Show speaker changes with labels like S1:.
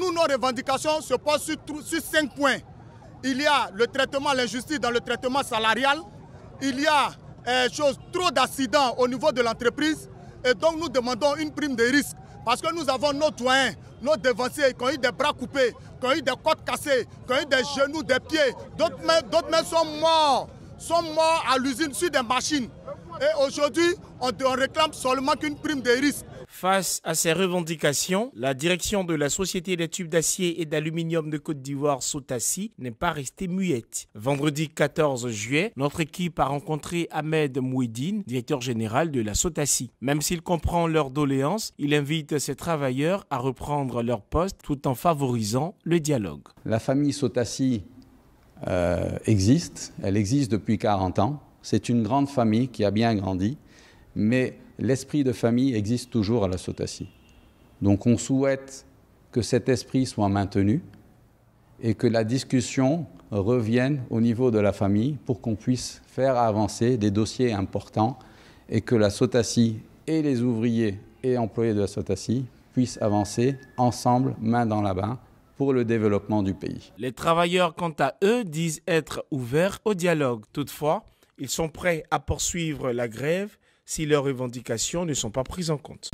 S1: Nous, nos revendications se posent sur, cinq points. Il y a le traitement, l'injustice dans le traitement salarial. Il y a euh, trop d'accidents au niveau de l'entreprise. Et donc, nous demandons une prime de risque. Parce que nous avons nos doyens, nos devanciers qui ont eu des bras coupés, qui ont eu des côtes cassées, qui ont eu des genoux, des pieds. D'autres mains, sont morts, sont morts à l'usine sur des machines. Et aujourd'hui, on, on réclame seulement qu'une prime de risque.
S2: Face à ces revendications, la direction de la Société des tubes d'acier et d'aluminium de Côte d'Ivoire, Sotassi, n'est pas restée muette. Vendredi 14 juillet, notre équipe a rencontré Ahmed Mouidine, directeur général de la Sotassi. Même s'il comprend leur doléances, il invite ses travailleurs à reprendre leur poste tout en favorisant le dialogue.
S3: La famille Sotassi euh, existe, elle existe depuis 40 ans. C'est une grande famille qui a bien grandi, mais l'esprit de famille existe toujours à la Sotassie. Donc on souhaite que cet esprit soit maintenu et que la discussion revienne au niveau de la famille pour qu'on puisse faire avancer des dossiers importants et que la Sotassie et les ouvriers et employés de la Sotassie puissent avancer ensemble, main dans la main, pour le développement du pays.
S2: Les travailleurs, quant à eux, disent être ouverts au dialogue. Toutefois, ils sont prêts à poursuivre la grève si leurs revendications ne sont pas prises en compte.